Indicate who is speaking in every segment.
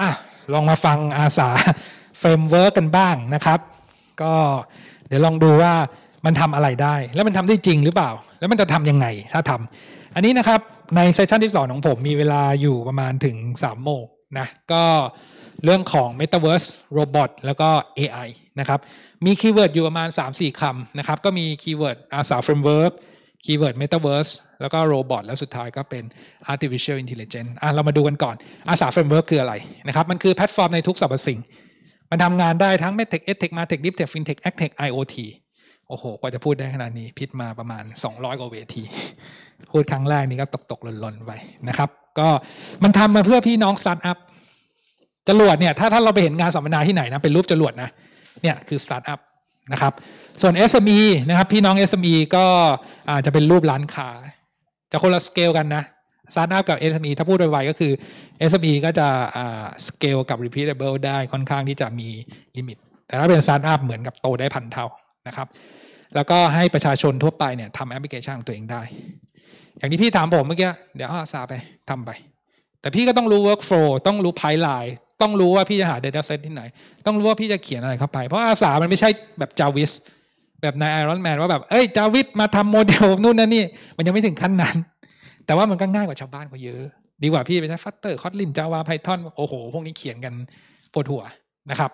Speaker 1: อะลองมาฟังอาสาเฟรมเวิร์กกันบ้างนะครับก็เดี๋ยวลองดูว่ามันทำอะไรได้แล้วมันทำได้จริงหรือเปล่า แล้วมันจะทำยังไงถ้าทำอันนี้นะครับ ในเซสชันที่สองของผม มีเวลาอยู่ประมาณถึง 3 โมงนะก็เรื่องของ Metaverse Robot แล้วก็ AI นะครับ มีคีย์เวิร์ดอยู่ประมาณ 3-4คำนะครับ ก็มีคีย์เวิร์ดอาสาเฟรมเวิร์กคีย์เวิร์ดเมตาเวิร์สแล้วก็โรบอทแล้วสุดท้ายก็เป็น Artificial Intelligence อ่ะเรามาดูกันก่อนอาสาเฟรมเวิร์กคืออะไรนะครับ มันคือแพลตฟอร์มในทุกสรรพสิ่งมันทำงานได้ทั้งเมทเทคเอทเทคมาเทคดิฟเทคฟินเทคแอคเทคไอโอทีโอ้โหกว่าจะพูดได้ขนาดนี้พิดมาประมาณ 200กว่าเวทีพูดครั้งแรกนี้ก็ตกตกหล่นๆไปนะครับ ก็มันทำมาเพื่อพี่น้องสตาร์ทอัพจรวดเนี่ย ถ้าถ้าเราไปเห็นงานสัมมนาที่ไหนนะเป็นรูปจรวดนะเนี่ยคือสตาร์ทอัพนะครับ ส่วน SME นะครับ พี่น้อง SME ก็อาจจะเป็นรูปร้านค้าจะคนละสเกลกันนะสตาร์ทอัพกับ SME ถ้าพูดไวๆก็คือ SME ก็จะสเกลกับ repeatable ได้ค่อนข้างที่จะมีลิมิต แต่ถ้าเป็นสตาร์ทอัพเหมือนกับโตได้พันเท่านะครับ แล้วก็ให้ประชาชนทั่วไปเนี่ยทำแอปพลิเคชันของตัวเองได้ อย่างที่พี่ถามผมเมื่อกี้ เดี๋ยวอาสาไป ทำไป แต่พี่ก็ต้องรู้ workflow ต้องรู้ pipeline ต้องรู้ว่าพี่จะหา Data Set ที่ไหน ต้องรู้ว่าพี่จะเขียนอะไรเข้าไป เพราะอาสามันไม่ใช่แบบจาวิสแบบนายไอรอนแมนว่าแบบ เอ้ยจาวิสมาทำโมเดลนู่นนั่นนี่ มันยังไม่ถึงขั้นนั้น แต่ว่ามันก็ง่ายกว่าชาวบ้านกว่าเยอะ ดีกว่าพี่ไปใช้ฟัตเตอร์คอตลินจาวาไพทอนโอ้โห พวกนี้เขียนกันปวดหัวนะครับ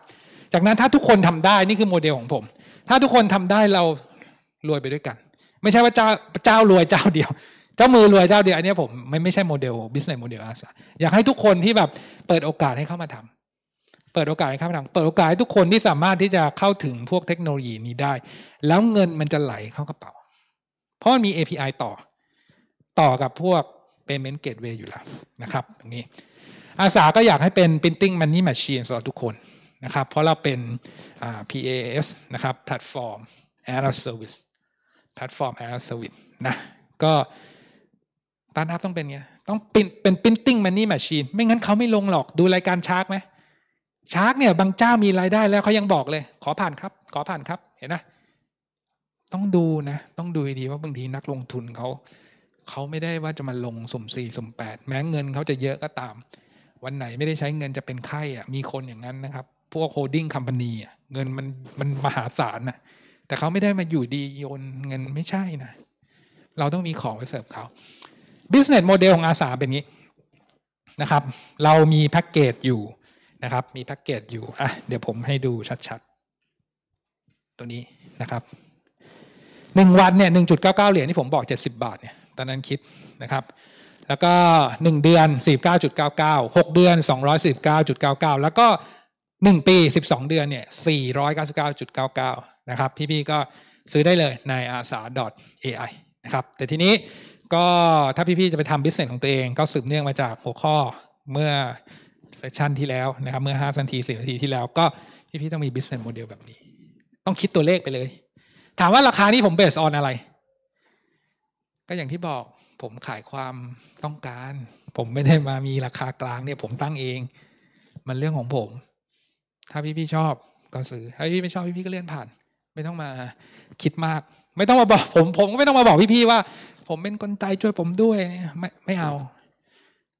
Speaker 1: จากนั้นถ้าทุกคนทำได้ นี่คือโมเดลของผม ถ้าทุกคนทำได้เรารวยไปด้วยกัน ไม่ใช่ว่าเจ้าเจ้ารวยเจ้าเดียวเจ้ามือรวยเจ้าเดียวอันนี้ผมไม่ไม่ใช่โมเดล business model อาสาอยากให้ทุกคนที่แบบเปิดโอกาสให้เข้ามาทำ เปิดโอกาสให้เข้ามาทำเปิดโอกาสให้ทุกคนที่สามารถที่จะเข้าถึงพวกเทคโนโลยีนี้ได้ แล้วเงินมันจะไหลเข้ากระเป๋าเพราะมันมี API ต่อต่อกับพวก payment gateway อยู่แล้วนะครับ ตรงนี้อาสาก็อยากให้เป็น printing money machine สำหรับทุกคนนะครับเพราะเราเป็น PAS นะครับ platform as a service platform as a service นะก็ตาร์ทอัพต้องเป็นไงต้องเป็นเป็น p r ิ n t i ม g น o n e ม m ชีน ไม่งั้นเขาไม่ลงหรอกดูรายการชาร์กไหม ชาร์กเนี่ย บางเจ้ามีรายได้แล้วเขายังบอกเลย ขอผ่านครับ ขอผ่านครับ เห็นนะต้องดูนะต้องดูดีว่าบางทีนักลงทุนเขา เขาไม่ได้ว่าจะมาลงสมสี่สมแปดแม้เงินเขาจะเยอะก็ตาม วันไหนไม่ได้ใช้เงินจะเป็นไข้อ่ะมีคนอย่างนั้นนะครับพวกโฮดดิ้งคัมพานีอ่ะเงินมันมันมหาศาลนะแต่เขาไม่ได้มาอยู่ดีโยนเงินไม่ใช่นะเราต้องมีของไปเสิร์ฟเขา business model ของอาสาเป็นงี้นะครับ เรามีแพ็กเกจอยู่นะครับมีแพ็กเกจอยู่อ่ะเดี๋ยวผมให้ดูชัดๆ ตัวนี้นะครับหนึ่งวันเนี่ยหนึ่งจุดเก้าเก้าเหรียญที่ผมบอกเจ็ดสิบาทเนี่ยตอนนั้นคิดนะครับ แล้วก็หนึ่งเดือนสี่เก้าจุดเก้าเก้าหกเดือนสองร้อยสิบเก้าจุดเก้าเก้าแล้วก็หนึ่งปีสิบสองเดือนเนี่ยสี่ร้อยเก้าสิบเก้าจุดเก้าเก้านะครับพี่ๆก็ซื้อได้เลยในอาสา .ai นะครับแต่ทีนี้ก็ถ้าพี่ๆจะไปทำบิสเนสของตัวเองก็สืบเนื่องมาจากหัวข้อเมื่อเซสชันที่แล้วนะครับเมื่อ5นาทีส0นาทีที่แล้วก็พี่ๆต้องมีบิสเนสโมเดลแบบนี้ ต้องคิดตัวเลขไปเลย ถามว่าราคานี้ผมเบสออนอะไร ก็อย่างที่บอกผมขายความต้องการ ผมไม่ได้มามีราคากลางเนี่ยผมตั้งเอง มันเรื่องของผม ถ้าพี่ๆชอบก็ซื้อถ้าพี่ไม่ชอบพี่ๆก็เลื่อนผ่านไม่ต้องมาคิดมากไม่ต้องมาบอกผมผมก็ไม่ต้องมาบอกพี่ ๆ ว่า ผมเป็นคนตจช่วยผมด้วยไม่ไม่เอา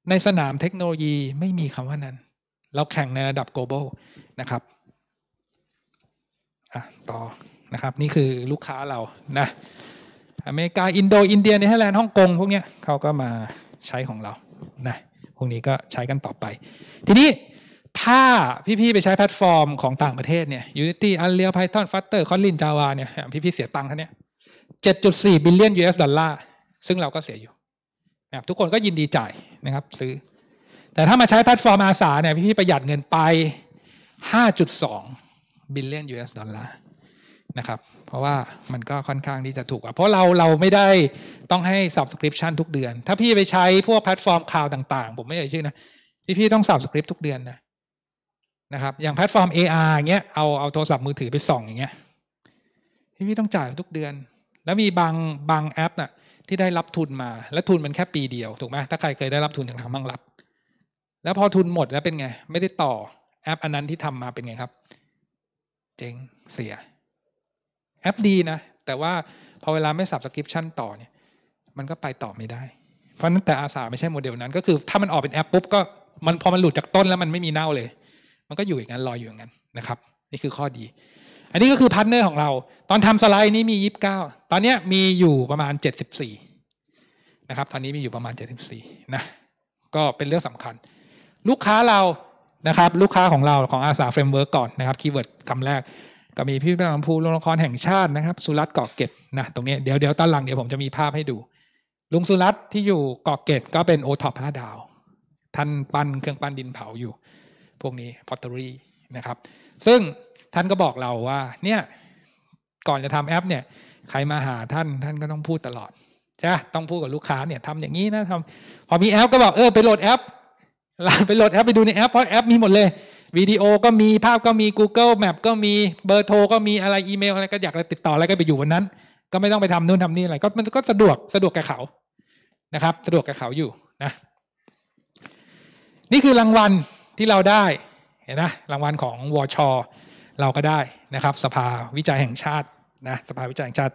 Speaker 1: ในสนามเทคโนโลยีไม่มีคำว่านั้น เราแข่งในระดับ global นะครับอ่ะต่อนะครับนี่คือลูกค้าเรานะอเมริกา อินโดอินเดียเนเธอร์แลนด์ฮ่องกงพวกเนี้ยเขาก็มาใช้ของเรานะพวกนี้ก็ใช้กันต่อไปทีนี้ถ้าพี่ ๆ ไปใช้แพลตฟอร์มของต่างประเทศเนี่ย Unity Unreal Python Flutter Kotlin Java เนี่ยพี่ ๆ เสียตังค์ท่านเนี่ย 7.4บิลเลียน US ดอลลาร์ ซึ่งเราก็เสียอยู่นะครับทุกคนก็ยินดีจ่ายนะครับซื้อ แต่ถ้ามาใช้แพลตฟอร์มอาสาเนี่ยพี่ ๆ ประหยัดเงินไป 5.2บิลเลียน US ดอลลาร์นะครับ เพราะว่ามันก็ค่อนข้างที่จะถูกอะเพราะเราเราไม่ได้ต้องให้ subscription ทุกเดือน ถ้าพี่ไปใช้พวกแพลตฟอร์มคลาวต่างๆผมไม่เอ่ยชื่อนะ พี่พี่ต้อง s u b s c r i ปทุกเดือนนะนะครับอย่างแพลตฟอร์ม AR เงี้ยเอาเอาโทรศัพท์มือถือไปส่องอย่างเงี้ยพี่พี่ต้องจ่ายทุกเดือน แล้วมีบางบางแอปน่ะที่ได้รับทุนมาและทุนมันแค่ปีเดียว ถูกไหมถ้าใครเคยได้รับทุนจากทางบังรัฐแล้วพอทุนหมดแล้วเป็นไง ไม่ได้ต่อแอป อันนั้นที่ทำมาเป็นไงครับ เจ๊งเสียแอปดีนะแต่ว่าพอเวลาไม่สับสคริปชั่นต่อเนี่ยมันก็ไปต่อไม่ได้เพราะนั้นแต่อาสาไม่ใช่โมเดลนั้น ก็คือถ้ามันออกเป็นแอปปุ๊บก็มันพอมันหลุดจากต้นแล้วมันไม่มีเน่าเลยมันก็อยู่อย่างนั้นลอยอยู่อย่างนั้นนะครับ นี่คือข้อดี อันนี้ก็คือพาร์ทเนอร์ของเรา ตอนทำสไลด์นี้มี 29 ตอนนี้มีอยู่ประมาณ 74 นะครับ ตอนนี้มีอยู่ประมาณ 74นะก็เป็นเรื่องสำคัญ ลูกค้าเรานะครับ ลูกค้าของเราของอาสาเฟรมเวิร์กก่อนนะครับคีย์เวิร์ดคำแรกก็มีพี่พิพันธ์ภูโรงละครแห่งชาตินะครับสุรัตน์เกาะเกตนะตรงนี้เดี๋ยวเดี๋ยวตอนหลัง เดี๋ยวผมจะมีภาพให้ดู ลุงสุรัตน์ที่อยู่เกาะเกตก็เป็นโอท็อปห้าดาวท่านปั้นเครื่องปั้นดินเผาอยู่พวกนี้พอตเตอรี่นะครับ ซึ่งท่านก็บอกเราว่าเนี่ย ก่อนจะทำแอปเนี่ย ใครมาหาท่านท่านก็ต้องพูดตลอด ใช่ต้องพูดกับลูกค้าเนี่ยทำอย่างนี้นะทำพอมีแอปก็บอก เออไปโหลดแอปลไปโหลดแอป ไปดูในแอปเพราะแอปมีหมดเลยวิดีโอก็มีภาพก็มี Google Map ก็มีเบอร์โทรก็มีอะไร อีเมล อะไร ก็อยากะติดต่ออะไรก็ไปอยู่วันนั้น ก็ไม่ต้องไปทำนู่นทำนี่อะไร ก็มันก็สะดวกสะดวกกับเขานะครับ สะดวกกับเขาอยู่นะนี่คือรางวัลที่เราได้เห็นนะรางวัลของวอชอเราก็ได้นะครับสภาวิจัยแห่งชาตินะสภาวิจัยแห่งชาติ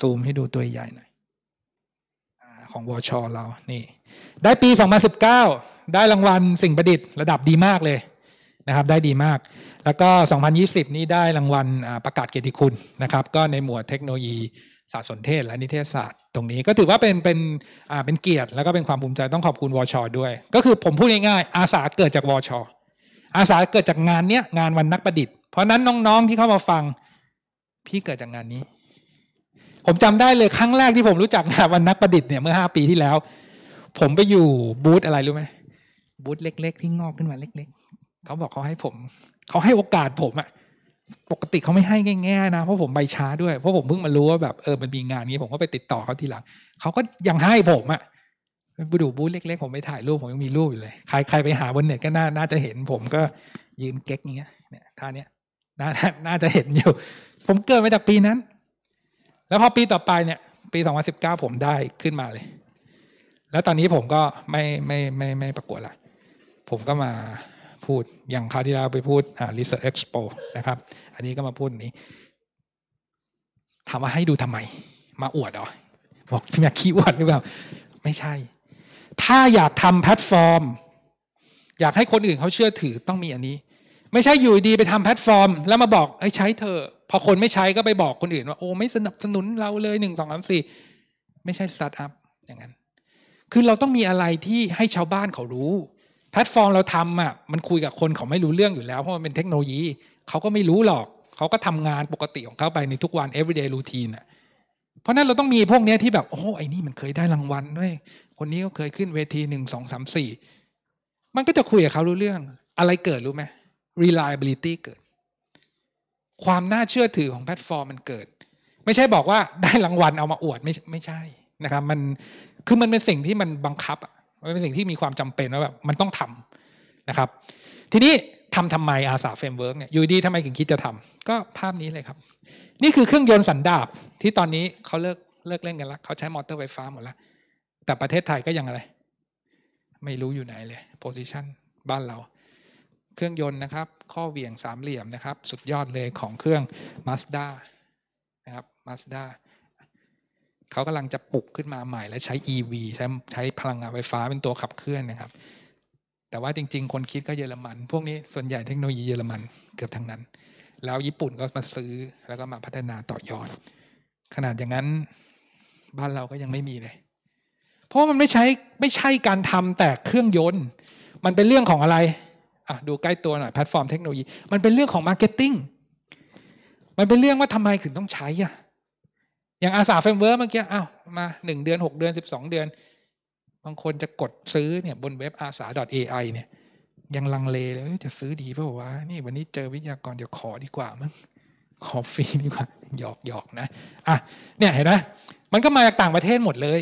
Speaker 1: ซูมให้ดูตัวใหญ่หน่อยของวอชอเรานี่ได้ปี 2019 ได้รางวัลสิ่งประดิษฐ์ระดับดีมากเลยนะครับได้ดีมาก แล้วก็ 2020 นี้ได้รางวัลประกาศเกียรติคุณนะครับก็ในหมวดเทคโนโลยีศาสตร์สนเทศและนิเทศศาสตร์ตรงนี้ก็ถือว่าเป็นเป็นอ่าเป็นเกียรติ แล้วก็เป็นความภูมิใจต้องขอบคุณวช ด้วย ก็คือผมพูดง่ายๆอาสาเกิดจากวช อาสาเกิดจากงานเนี้ยงานวันนักประดิษฐ์เพราะนั้นน้องๆที่เข้ามาฟัง พี่เกิดจากงานนี้ ผมจำได้เลยครั้งแรกที่ผมรู้จักงานวันนักประดิษฐ์เนี่ยเมื่อห้าปีที่แล้ว ผมไปอยู่บูธอะไรรู้ไหมบูธเล็ก ๆ ที่งอกขึ้นมาเล็ก ๆเขาบอกเขาให้ผมเขาให้โอกาสผมอะ่ะปกติเขาไม่ให้ง่าย ๆ นะ เพราะผมใบช้าด้วยเพราะผมเพิ่งมารู้ว่าแบบเออ มันมีงานนี้ผมก็ไปติดต่อเขาทีหลัง เขาก็ยังให้ผมอะบูดูบูธเล็กๆผมไปถ่ายรูป ผมยังมีรูปอยู่เลยใครใครไปหาบนเน็ตก็น่าน่าจะเห็นผมก็ยืนเก๊กเงี้ย เนี่ยท่าเนี้ยน่าน่าจะเห็นอยู่ ผมเกิดมาจากปีนั้น แล้วพอปีต่อไปเนี่ยปีสองพันสิบเก้าผมได้ขึ้นมาเลย แล้วตอนนี้ผมก็ไม่ไม่ไม่ไม่ประกวดละผมก็มาพูดอย่างคราวที่แล้วไปพูดอ่า Research Expo นะครับ อันนี้ก็มาพูดนี้ถามว่าให้ดูทำไม มาอวดหรอบอกพี่แม็กขี้อวดหรือเปล่า ไม่ใช่ ถ้าอยากทำแพลตฟอร์ม อยากให้คนอื่นเขาเชื่อถือต้องมีอันนี้ ไม่ใช่อยู่ดีไปทำแพลตฟอร์ม แล้วมาบอกใช้เธอ พอคนไม่ใช้ก็ไปบอกคนอื่นว่าโอ้ไม่สนับสนุนเราเลยหนึ่งสองสามสี่ไม่ใช่สตาร์ทอัพอย่างนั้นคือเราต้องมีอะไรที่ให้ชาวบ้านเขารู้แพลตฟอร์มเราทำอ่ะมันคุยกับคนเขาไม่รู้เรื่องอยู่แล้ว เพราะมันเป็นเทคโนโลยี เขาก็ไม่รู้หรอก เขาก็ทำงานปกติของเขาไปในทุกวัน everyday routine อ่ะเพราะนั้นเราต้องมีพวกนี้ที่แบบ โอ้ไอ้นี่มันเคยได้รางวัลด้วยคนนี้ก็เคยขึ้นเวทีหนึ่งสองสามสี่มันก็จะคุยกับเขารู้เรื่องอะไรเกิดรู้ไหม reliability เกิด ความน่าเชื่อถือของแพลตฟอร์มมันเกิด ไม่ใช่บอกว่าได้รางวัลเอามาอวดไม่ไม่ใช่นะครับ มันคือมันเป็นสิ่งที่มันบังคับอะมันเป็นสิ่งที่มีความจำเป็นว่าแบบมันต้องทำนะครับ ทีนี้ทำทำไมอาสาเฟรมเวิร์กเนี่ยอยู่ดีทำไมถึงคิดจะทำก็ภาพนี้เลยครับ นี่คือเครื่องยนต์สันดาบ ที่ตอนนี้เขาเลิกเลิกเล่นกันแล้วเขาใช้มอเตอร์ไฟฟ้าหมดแล้ว แต่ประเทศไทยก็ยังอะไร ไม่รู้อยู่ไหนเลยโพซิชันบ้านเรา เครื่องยนต์นะครับ ข้อเหวี่ยงสามเหลี่ยมนะครับ สุดยอดเลยของเครื่องมาสด้านะครับม Mazda เขากำลังจะปลุกขึ้นมาใหม่ และใช้ EV ใช้ใช้พลังงานไฟฟ้าเป็นตัวขับเคลื่อนนะครับ แต่ว่าจริง ๆ คนคิดก็เยอรมัน พวกนี้ส่วนใหญ่เทคโนโลยีเยอรมัน เกือบทั้งนั้น แล้วญี่ปุ่นก็มาซื้อแล้วก็มาพัฒนาต่อยอด ขนาดอย่างนั้นบ้านเราก็ยังไม่มีเลยเพราะมันไม่ใช้ไม่ใช่การทำแต่เครื่องยนต์มันเป็นเรื่องของอะไรอ่ะดูใกล้ตัวหน่อยแพลตฟอร์มเทคโนโลยี มันเป็นเรื่องของมาร์เก็ตติ้งมันเป็นเรื่องว่าทำไมถึงต้องใช้อ่ะอย่างอาสาเฟมเวิร์เมื่อกี้อ้าวมาหนึ่งเดือนหกเดือนสิบสองเดือน บางคนจะกดซื้อเนี่ยบนเว็บอาสา .ai เนี่ย ยังลังเลเลยจะซื้อดีเปล่าวะ นี่วันนี้เจอวิทยากรเดี๋ยวขอดีกว่ามั้ง ขอฟรีดีกว่าหยอกหยอกนะ อ่ะ เนี่ยเห็นไหมมันก็มาจากต่างประเทศหมดเลย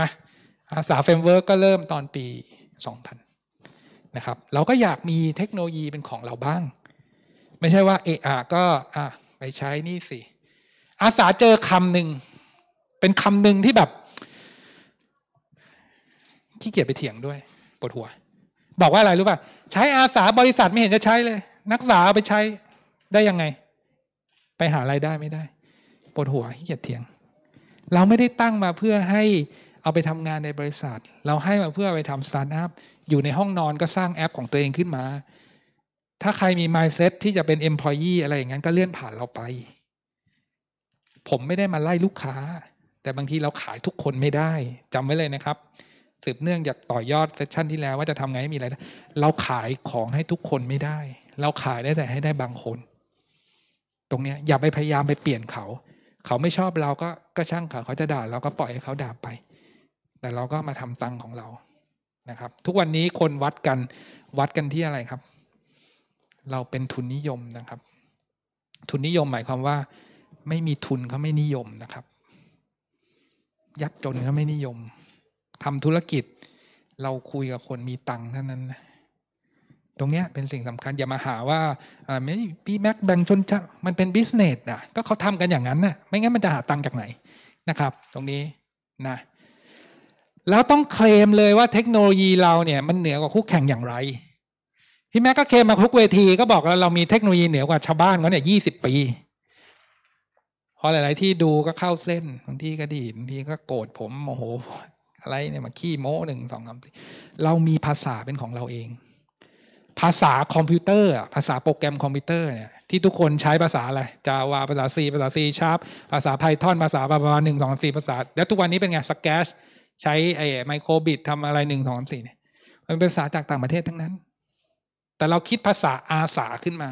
Speaker 1: นะ อาสาเฟมเวิร์ก็เริ่มตอนปี 2000นะครับ เราก็อยากมีเทคโนโลยีเป็นของเราบ้าง ไม่ใช่ว่าเออก็อ่ะไปใช้นี่สิอาสาเจอคำหนึ่งเป็นคำหนึ่งที่แบบขี้เกียจไปเถียงด้วยปวดหัว บอกว่าอะไรรู้ป่ะใช้อาสาบริษัทไม่เห็นจะใช้เลย นักศึกษาเอาไปใช้ได้ยังไง ไปหาไรายได้ไม่ได้ปวดหัวขี้เกียจเถียง เราไม่ได้ตั้งมาเพื่อให้เอาไปทำงานในบริษัทเราให้มาเพื่อไปทำสตาร์ทอัพอยู่ในห้องนอนก็สร้างแอปของตัวเองขึ้นมา ถ้าใครมี mindset ที่จะเป็น employee อะไรอย่างนั้นก็เลื่อนผ่านเราไปผมไม่ได้มาไล่ลูกค้า แต่บางทีเราขายทุกคนไม่ได้ จำไว้เลยนะครับสืบเนื่องจากต่อยอดเซสชันที่แล้วว่าจะทำไงให้มีอะไรเราขายของให้ทุกคนไม่ได้ เราขายได้แต่ให้ได้บางคน ตรงนี้อย่าไปพยายามไปเปลี่ยนเขา เขาไม่ชอบเราก็ก็ช่างเขาเขาจะด่าเราก็ปล่อยให้เขาด่าไป แต่เราก็มาทำตังของเรานะครับ ทุกวันนี้คนวัดกันวัดกันที่อะไรครับ เราเป็นทุนนิยมนะครับ ทุนนิยมหมายความว่าไม่มีทุนเขาไม่นิยมนะครับ ยักจนเขาไม่นิยมทำธุรกิจ เราคุยกับคนมี ตังค์เท่านั้น ตรงเนี้ยเป็นสิ่งสำคัญอย่ามาหาว่าไม่พี่แม็กแบ่งชนชั้นมันเป็นบิสเนสอ่ะก็เขาทำกันอย่างนั้นน่ะไม่งั้นมันจะหาตังค์จากไหนนะครับ ตรงนี้นะ แล้วต้องเคลมเลยว่าเทคโนโลยีเราเนี่ยมันเหนือกว่าคู่แข่งอย่างไร พี่แม็กก็เคลมมาทุกเวทีก็บอกว่าเรามีเทคโนโลยีเหนือกว่าชาวบ้านเขาเนี่ยยี่สิบปีพอหลายๆ ที่ดูก็เข้าเส้นบางที่ก็ดีบางทีก็โกรธผมโมโห อะไรเนี่ย มาขี้โม้หนึ่งสองสามเรามีภาษาเป็นของเราเอง ภาษาคอมพิวเตอร์ ภาษาโปรแกรมคอมพิวเตอร์เนี่ยที่ทุกคนใช้ภาษาอะไรจาวาภาษา C ภาษา C ชาร์ปภาษาไพทอนภาษาประมาณหนึ่งสองสี่ภาษา แล้วทุกวันนี้เป็นไงสแกชใช้ไอ้ไมโครบิดทำอะไรหนึ่งสองสี่เนี่ยมันเป็นภาษาจากต่างประเทศทั้งนั้น แต่เราคิดภาษาอาสาขึ้นมา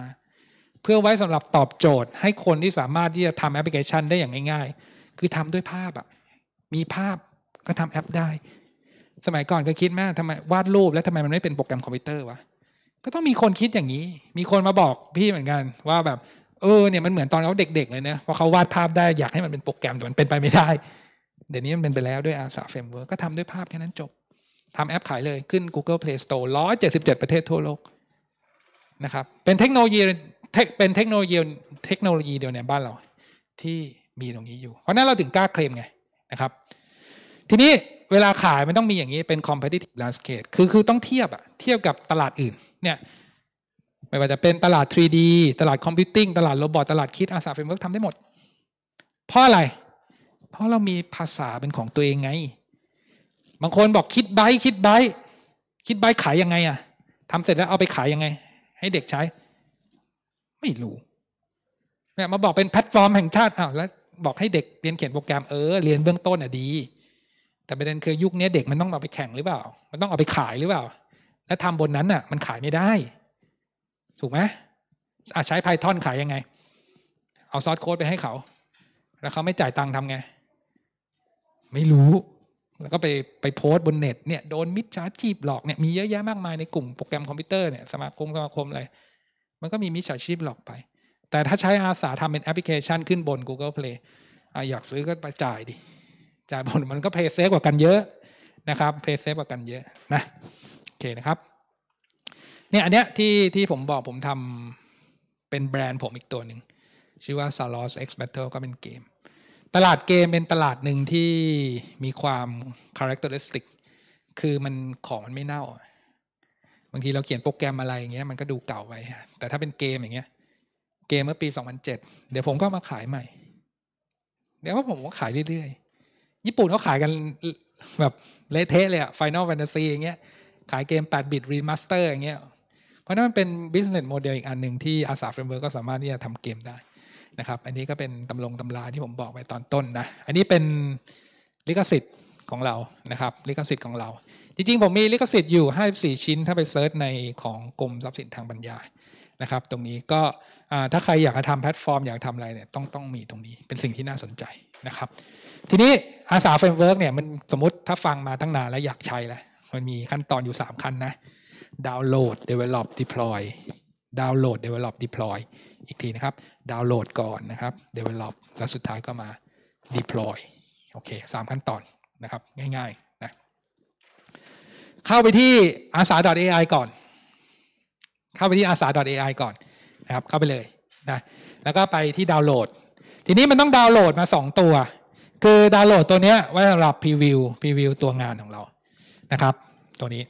Speaker 1: เพื่อไว้สำหรับตอบโจทย์ให้คนที่สามารถที่จะทำแอปพลิเคชันได้อย่างง่ายๆ คือทำด้วยภาพอะมีภาพก็ทำแอปได้ สมัยก่อนก็คิดมากทำไมวาดรูปแล้วทำไมมันไม่เป็นโปรแกรมคอมพิวเตอร์วะ ก็ต้องมีคนคิดอย่างนี้ มีคนมาบอกพี่เหมือนกัน ว่าแบบ เออเนี่ยมันเหมือนตอนเขาเด็กๆเลยนะพอเขาวาดภาพได้อยากให้มันเป็นโปรแกรมแต่มันเป็นไปไม่ได้ เดี๋ยวนี้มันเป็นไปแล้วด้วยอาสาเฟมเวิร์กก็ทำด้วยภาพแค่นั้นจบ ทำแอปขายเลยขึ้น Google Play Store 177 ประเทศทั่วโลกนะครับเป็นเทคโนโลยีเทคเป็นเทคโนโลยีเทคโนโลยีเดียวในบ้านเรา ที่มีตรงนี้อยู่ เพราะนั้นเราถึงกล้าเคลมไงนะครับทีนี้เวลาขายมันต้องมีอย่างนี้เป็น competitive landscape คือคือต้องเทียบอะเทียบกับตลาดอื่นเนี่ยไม่ว่าจะเป็นตลาด 3D ตลาดคอมพิวติ้งตลาดโรบอทตลาดคิดอาสาเฟรมเวิร์กทำได้หมด เพราะอะไร เพราะเรามีภาษาเป็นของตัวเองไง บางคนบอกคิดไบคิดไบคิดไบขายยังไงอะทำเสร็จแล้วเอาไปขายยังไง ให้เด็กใช้ไม่รู้เนี่ยมาบอกเป็นแพลตฟอร์มแห่งชาติอ้าวแล้วบอกให้เด็กเรียนเขียนโปรแกรมเออ เรียนเบื้องต้นอ่ะดี แต่ประเด็นคือยุคนี้เด็กมันต้องเอาไปแข่งหรือเปล่า มันต้องเอาไปขายหรือเปล่า แล้วทำบนนั้นอ่ะ มันขายไม่ได้ ถูกไหมอาใช้ไพทอนขายยังไง เอาซอสโค้ดไปให้เขา แล้วเขาไม่จ่ายตังค์ทำไง ไม่รู้ แล้วก็ไปไปโพสต์บนเน็ตเนี่ยโดนมิจฉาชีพหลอกเนี่ยมีเยอะแยะมากมายในกลุ่มโปรแกรมคอมพิวเตอร์เนี่ยสมาคมสมาคมอะไรมันก็มีมิจฉาชีพหลอกไป แต่ถ้าใช้อาสาทำเป็นแอปพลิเคชันขึ้นบน Google Play ออยากซื้อก็ไปจ่ายดิ จ่ายบนมันก็เพย์เซฟกว่ากันเยอะนะครับ เพย์เซฟกว่ากันเยอะนะโอเคนะครับเนี่ยอันเนี้ยที่ที่ผมบอกผมทำเป็นแบรนด์ผมอีกตัวหนึ่งชื่อว่า Salos X Battle ก็เป็นเกม ตลาดเกมเป็นตลาดหนึ่งที่มีความคาแรคเตอร์ s t i c คือมันของมันไม่เน่าบางทีเราเขียนโปรแกรมอะไรอย่างเงี้ยมันก็ดูเก่าไปแต่ถ้าเป็นเกมอย่างเงี้ยเกมเมื่อปี 2007 เดี๋ยวผมก็มาขายใหม่ เดี๋ยวว่าผมก็ขายเรื่อยๆ ญี่ปุ่นเขาขายกันแบบเละเทะเลยอะ Final Fantasy อย่างเงี้ยขายเกม 8 บิตรีมาสเตอร์อย่างเงี้ยเพราะนั้นมันเป็น business model อีกอันหนึ่งที่อาสาเฟรมเวิร์ก็สามารถที่จะทำเกมได้นะครับ อันนี้ก็เป็นตำลงตำราที่ผมบอกไปตอนต้นนะอันนี้เป็นลิขสิทธิ์ของเรานะครับลิขสิทธิ์ของเราจริงๆผมมีลิขสิทธิ์อยู่ 54 ชิ้นถ้าไปเซิร์ชในของกรมทรัพย์สินทางปัญญา นะครับ ตรงนี้ก็ถ้าใครอยากจะทำแพลตฟอร์มอยากทำอะไรเนี่ย ต้องต้องมีตรงนี้ เป็นสิ่งที่น่าสนใจนะครับ ทีนี้อาสาเฟรมเวิร์กเนี่ย มันสมมติถ้าฟังมาตั้งนานแล้วอยากใช้แล้วมันมีขั้นตอนอยู่ 3 ขั้นนะ ดาวน์โหลด develop deploy ดาวน์โหลด develop deploy อีกทีนะครับ ดาวน์โหลดก่อนนะครับ develop แล้วสุดท้ายก็มา deploy โอเคสามขั้นตอนนะครับ ง่ายๆเข้าไปที่อาสา .ai ก่อน เข้าไปที่อาสา .ai ก่อนนะครับ เข้าไปเลยนะ แล้วก็ไปที่ดาวน์โหลด ทีนี้มันต้องดาวน์โหลดมา 2 ตัว คือดาวน์โหลดตัวนี้ไว้สำหรับพรีวิว พรีวิวตัวงานของเรา นะครับ ตัวนี้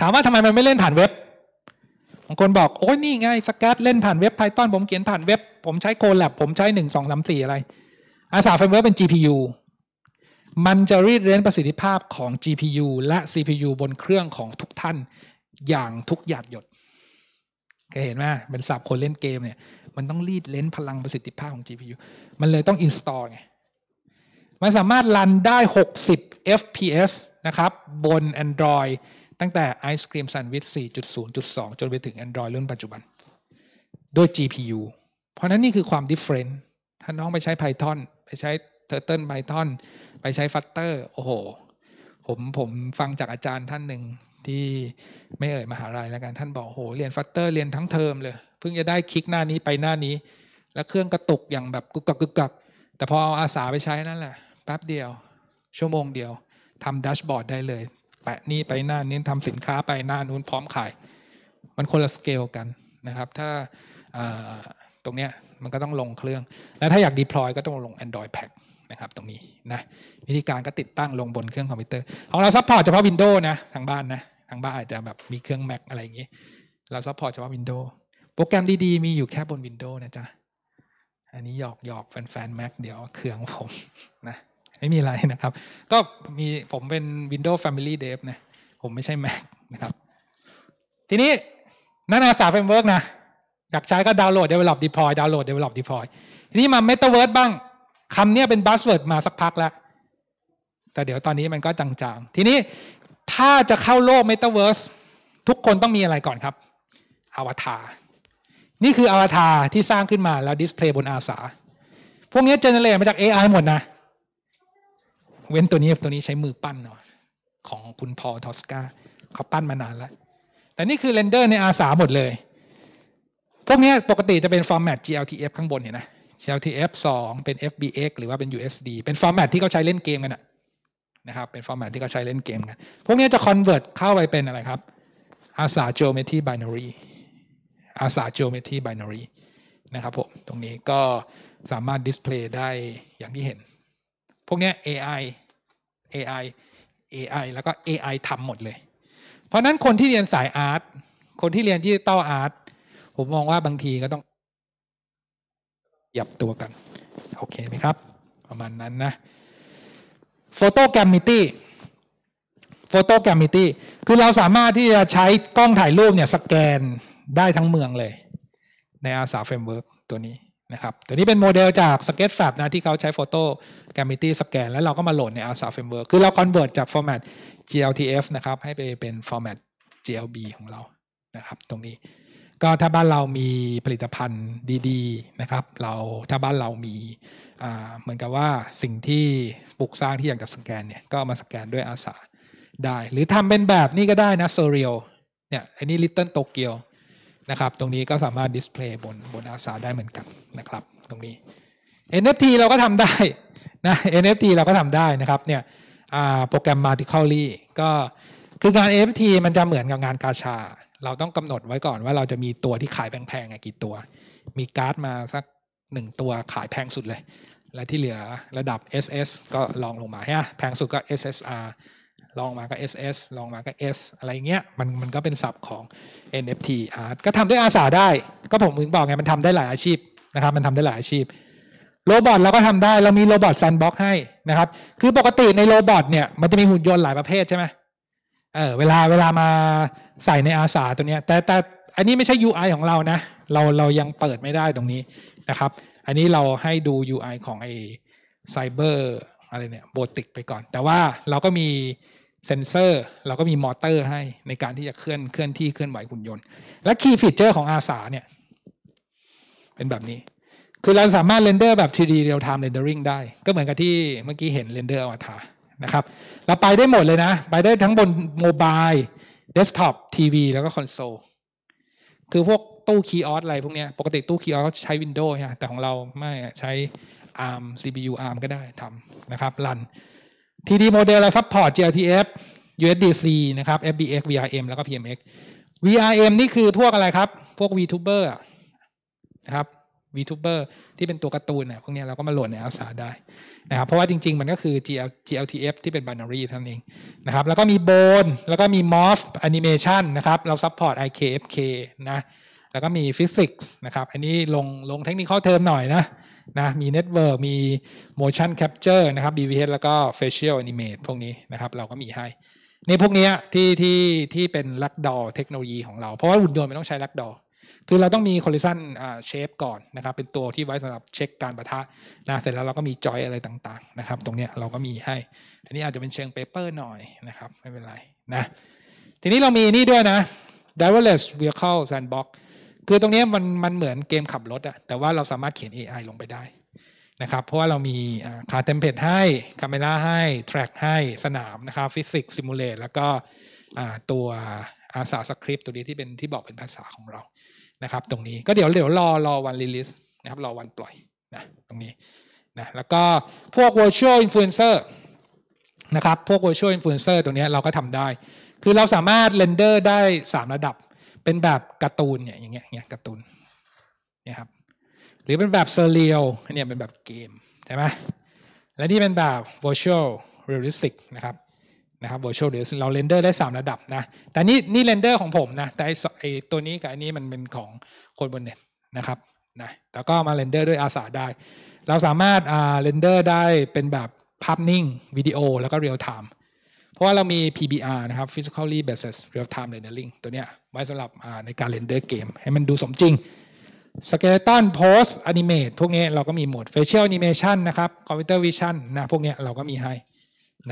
Speaker 1: ถามว่าทำไมมันไม่เล่นผ่านเว็บ บางคนบอก โอ้ยนี่ไงสกัดเล่นผ่านเว็บ Python ผมเขียนผ่านเว็บ ผมใช้โคลแลบผมใช้หนึ่งสองสามสี่อะไรอาสาเฟรมเวิร์กเป็น GPU มันจะรีดเร้นประสิทธิภาพของ GPU และ CPU บนเครื่องของทุกท่านอย่างทุกหยาดหยดเคยเห็นไหมเป็นสับคนเล่นเกมเนี่ยมันต้องรีดเล้นพลังประสิทธิภาพของ GPU มันเลยต้อง install ไง มันสามารถรันได้ 60 FPS นะครับ บน Android ตั้งแต่ Ice Cream Sandwich 4.0.2 จนไปถึง Android รุ่นปัจจุบัน ด้วย GPU เพราะนั้นนี่คือความ different ถ้าน้องไปใช้ Python ไปใช้ Turtle Python ไปใช้ฟัตเตอร์โอ้โหผมผมฟังจากอาจารย์ท่านหนึ่งที่ไม่เอ่ย มหาลัยแล้วกันท่านบอก โอ้โหเรียนฟัตเตอร์เรียนทั้งเทอมเลย เพิ่งจะได้คลิกหน้านี้ไปหน้านี้ แล้วเครื่องกระตุก อย่างแบบกึกกักกึกกักแต่พอเอาอาสาไปใช้นั่นแหละแป๊บเดียวชั่วโมงเดียวทำดัชบอร์ดได้เลย แปะนี่ไปหน้านี้ทำสินค้าไปหน้านู้นพร้อมขาย มันคนละสเกลกันนะครับ ถ้าตรงเนี้ยมันก็ต้องลงเครื่องแล้วถ้าอยากดีพลอยก็ต้องลง Android Pack นะครับตรงนี้นะวิธีการก็ติดตั้งลงบนเครื่องคอมพิวเตอร์ ของเราซัพพอร์ตเฉพาะ Windows นะ ทางบ้านนะ ทางบ้านอาจจะแบบ มีเครื่อง Mac อะไรอย่างนี้ เราซัพพอร์ตเฉพาะ Windows โปรแกรมดีๆ มีอยู่แค่บน Windows นะจ๊ะ อันนี้หยอกหยอกแฟนๆ Mac เดี๋ยวเครื่องผมนะไม่มีอะไรนะครับ ก็มีผมเป็น Windows Family Dev นะ ผมไม่ใช่ Mac นะครับ ทีนี้นักอาสาเฟรมเวิร์กนะอยากใช้ก็ดาวน์โหลด Develop Deploy ดาวน์โหลด Develop Deploy ทีนี้มา Metaverse บ้างคำนี้เป็นบัสเวิร์ดมาสักพักแล้ว แต่เดี๋ยวตอนนี้มันก็จางๆ ทีนี้ถ้าจะเข้าโลกเมตาเวิร์สทุกคนต้องมีอะไรก่อนครับอวตารนี่คืออวตารที่สร้างขึ้นมา แล้วดิสเพลย์บนอาสาพวกนี้เจเนเรตมาจาก AI หมดนะ เว้นตัวนี้ตัวนี้ใช้มือปั้นเนาะของคุณพอ ทอสกาเขาปั้นมานานแล้ว แต่นี่คือเรนเดอร์ในอาสาหมดเลย พวกนี้ปกติจะเป็นฟอร์แมต GLTF ข้างบนเห็นนะ CLTF 2เป็น FBX หรือว่าเป็น USD เป็นฟอร์แมตที่เขาใช้เล่นเกมกันนะครับ เป็นฟอร์แมตที่เขาใช้เล่นเกมกัน พวกนี้จะคอนเวิร์ตเข้าไปเป็นอะไรครับอาสาจ o m e t r y Binary รีอาส o m e t r y Binary นะครับผม ตรงนี้ก็สามารถดิสเพลย์ได้อย่างที่เห็น พวกนี้ AI AI AI แล้วก็ AI ทำหมดเลย เพราะนั้นคนที่เรียนสายอาร์ต คนที่เรียนดิจิตอลอาร์ต ผมมองว่าบางทีก็ต้องหยับตัวกัน โอเคไหมครับประมาณนั้นนะโฟโตแกรมมิตี้โฟโตแกรมมิตี้คือเราสามารถที่จะใช้กล้องถ่ายรูปเนี่ยสแกนได้ทั้งเมืองเลยในอาสาเฟรมเวิร์กตัวนี้นะครับ ตัวนี้เป็นโมเดลจาก Sketchfab นะ ที่เขาใช้โฟโตแกรมิตี้สแกนแล้วเราก็มาโหลดใน ASA Framework คือเราคอนเวิร์ตจากฟอร์แมต GLTF นะครับ ให้ไปเป็นฟอร์แมต GLB ของเรานะครับตรงนี้ก็ถ้าบ้านเรามีผลิตภัณฑ์ดีๆนะครับเราถ้าบ้านเรามีเหมือนกับว่าสิ่งที่ปลูกสร้างที่อยากจะสแกนเนี่ยก็มาสแกนด้วยอาสาได้ หรือทำเป็นแบบนี้ก็ได้นะโซเรียลเนี่ยอันนี้ลิตเติ้ลโตเกียวนะครับ ตรงนี้ก็สามารถดิสเพลย์บนบนอาสาได้เหมือนกันนะครับตรงนี้ NFT เราก็ทำได้นะ NFT เราก็ทำได้นะครับเนี่ยโปรแกรมมาติคอลลี่ก็คืองาน NFT มันจะเหมือนกับงานกาชาเราต้องกำหนดไว้ก่อนว่าเราจะมีตัวที่ขายแพงๆกี่ตัว มีการ์ดมาสักหนึ่งตัวขายแพงสุดเลย และที่เหลือระดับ SS ก็ลองลงมา แพงสุดก็ SSR ลองมาก็ SS ลองมาก็ S อะไรเงี้ยมันมันก็เป็นศัพท์ของ NFT art ก็ทำด้วยอาสาได้ ก็ผมถึงบอกไงมันทำได้หลายอาชีพนะครับมันทำได้หลายอาชีพ โรบอทเราก็ทำได้ เรามีโรบอทแซนด์บ็อกให้นะครับ คือปกติในโรบอทเนี่ยมันจะมีหุ่นยนต์หลายประเภทใช่ไหมเออเวลาเวลามาใส่ในอาสาตัวเนี้ย แต่แต่อันนี้ไม่ใช่ UI ของเรานะ เราเรายังเปิดไม่ได้ตรงนี้นะครับ อันนี้เราให้ดู UI ของไอไซเบอร์อะไรเนี่ยโบติกไปก่อน แต่ว่าเราก็มีเซนเซอร์ เราก็มีมอเตอร์ให้ในการที่จะเคลื่อนเคลื่อนที่เคลื่อนไหวหุ่นยนต์ และคีย์ฟีเจอร์ของอาสาเนี่ย เป็นแบบนี้ คือเราสามารถเรนเดอร์แบบ 3D real time rendering ได้ ก็เหมือนกับที่เมื่อกี้เห็นเรนเดอร์อวตารนะครับเราไปได้หมดเลยนะ ไปได้ทั้งบนโมบายเดสก์ท็อปทีวีแล้วก็คอนโซลคือพวกตู้คีย์ออสอะไรพวกนี้ปกติตู้คีย์ออสใช้ Windows ใช่แต่ของเราไม่ใช้ ARM CPU ARM ก็ได้ทำนะครับรัน TD โมเดลเราซัพพอร์ต GLTF USDC นะครับ FBX VRM แล้วก็ PMX VRM นี่คือพวกอะไรครับ พวก VTuber นะครับ VTuber ที่เป็นตัวการ์ตูนเนี่ยพวกนี้เราก็มาโหลดในอัลซาได้นะครับเพราะว่าจริง ๆ มันก็คือ GL GLTF ที่เป็น binary ท่านเองนะครับแล้วก็มี bone แล้วก็มี morph animation นะครับ เรา support IKFK นะแล้วก็มี physics นะครับ อันนี้ลงลงเทคนิคข้อเทอมหน่อยนะนะ มี network มี motion capture นะครับ b v h แล้วก็ facial animate พวกนี้นะครับ เราก็มีให้ในพวกนี้ที่ ที่ ที่เป็นลักดอเทคโนโลยีของเรา เพราะว่าหุ่นยนต์ไม่ต้องใช้ลักดอคือเราต้องมีคอลลิชันเชฟก่อนนะครับ เป็นตัวที่ไว้สำหรับเช็คการประทะนะ เสร็จแล้วเราก็มีจอยอะไรต่าง ๆ นะครับ ตรงนี้เราก็มีให้ อันนี้อาจจะเป็นเชิงเปเปอร์หน่อยนะครับ ไม่เป็นไรนะ ทีนี้เรามีนี่ด้วยนะ driverless vehicle sandbox คือตรงนี้มันมันเหมือนเกมขับรถอะแต่ว่าเราสามารถเขียน AI ลงไปได้นะครับ เพราะว่าเรามีคาร์เทมเพลตให้คาเมล่าให้ แทร็กให้ สนามนะครับฟิสิกส์ซิมูเลตแล้วก็ตัวอาสาสคริปต์ตัวนี้ที่เป็นที่บอกเป็นภาษาของเรานะครับตรงนี้ก็เดี๋ยวเดี๋ยวรอรอวันรีลิสนะครับรอวันปล่อยนะตรงนี้นะแล้วก็พวก virtual influencer นะครับ พวก virtual influencer ตรงนี้เราก็ทำได้ คือเราสามารถเรนเดอร์ได้3 ระดับเป็นแบบการ์ตูนเนี่ยอย่างเงี้ยเงี้ยการ์ตูนเนี่ยครับ หรือเป็นแบบเซเรียลเนี่ยเป็นแบบเกมใช่ไหมและนี่เป็นแบบ virtual realistic นะครับนะครับ virtual res เราเรนเดอร์ได้ 3 ระดับนะ แต่นี่นี่เรนเดอร์ของผมนะ แต่ไอตัวนี้กับอันนี้มันเป็นของคนบนเน็ตนะครับ นะ แต่ก็มาเรนเดอร์ด้วยอาสาได้ เราสามารถอ่าเรนเดอร์ได้เป็นแบบภาพนิ่ง วิดีโอ แล้วก็เรียลไทม์เพราะว่าเรามี PBR นะครับ physically b a s e d real time rendering ตัวเนี้ยไว้สำหรับในการเรนเดอร์เกมให้มันดูสมจริง สเกเลตันโพสแอนิเมตพวกนี้ เราก็มีโหมด Facial Animation นะครับคอมพิวเตอร์วิชั่นนะพวกนี้เราก็มีให้